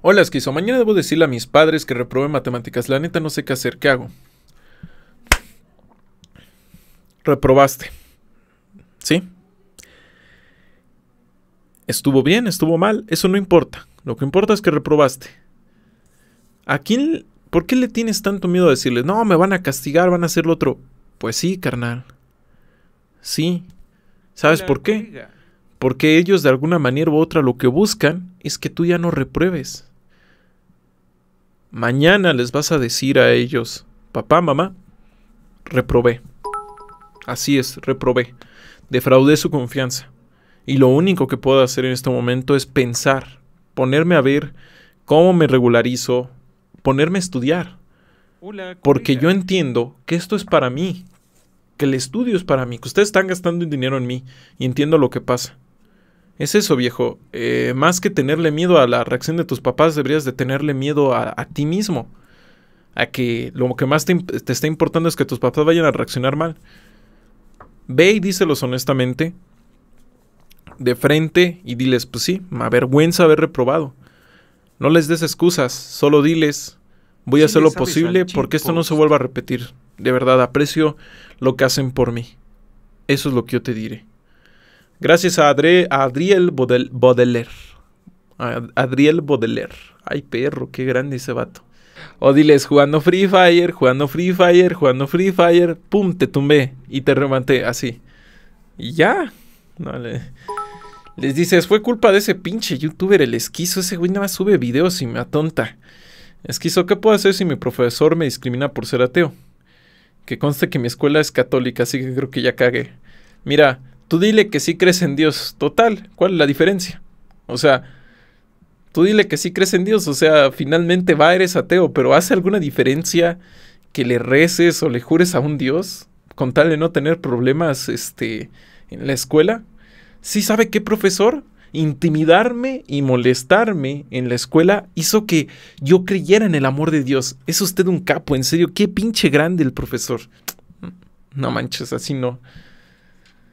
Hola, esquizo. Mañana debo decirle a mis padres que reprobé matemáticas. La neta no sé qué hacer. ¿Qué hago? Reprobaste. ¿Sí? Estuvo bien, estuvo mal. Eso no importa. Lo que importa es que reprobaste. ¿A quién? ¿Por qué le tienes tanto miedo a decirles, no, me van a castigar, van a hacer lo otro? Pues sí, carnal. Sí. ¿Sabes por qué? Porque ellos de alguna manera u otra lo que buscan es que tú ya no repruebes. Mañana les vas a decir a ellos, papá, mamá, reprobé. Así es, reprobé. Defraudé su confianza. Y lo único que puedo hacer en este momento es pensar, ponerme a ver cómo me regularizo, ponerme a estudiar. Porque yo entiendo que esto es para mí, que el estudio es para mí, que ustedes están gastando dinero en mí y entiendo lo que pasa. Es eso, viejo. Eh, más que tenerle miedo a la reacción de tus papás, deberías de tenerle miedo a, ti mismo. A que lo que más te, te, está importando es que tus papás vayan a reaccionar mal. Ve y díselos honestamente, de frente, y diles, pues sí, me avergüenza haber reprobado. No les des excusas, solo diles, voy a hacer lo posible porque esto no se pues". vuelva a repetir. De verdad, aprecio lo que hacen por mí. Eso es lo que yo te diré. Gracias a, Adriel Bodeler Baudelaire. A Adriel Baudelaire. Ay, perro, qué grande ese vato. O diles, jugando Free Fire, jugando Free Fire, jugando Free Fire, pum, te tumbé y te remanté así. Y ya. No, Les dices, fue culpa de ese pinche youtuber, el esquizo. Ese güey nada más sube videos y me atonta. Esquizo, ¿qué puedo hacer si mi profesor me discrimina por ser ateo? Que conste que mi escuela es católica, así que creo que ya cagué. Mira, Tú dile que sí crees en Dios. Total, ¿cuál es la diferencia? O sea, tú dile que sí crees en Dios. O sea, finalmente va, eres ateo, pero ¿hace alguna diferencia que le reces o le jures a un Dios? Con tal de no tener problemas este, en la escuela. ¿Sí sabe qué profesor? Intimidarme y molestarme en la escuela hizo que yo creyera en el amor de Dios. Es usted un capo, en serio, qué pinche grande el profesor. No manches, así no.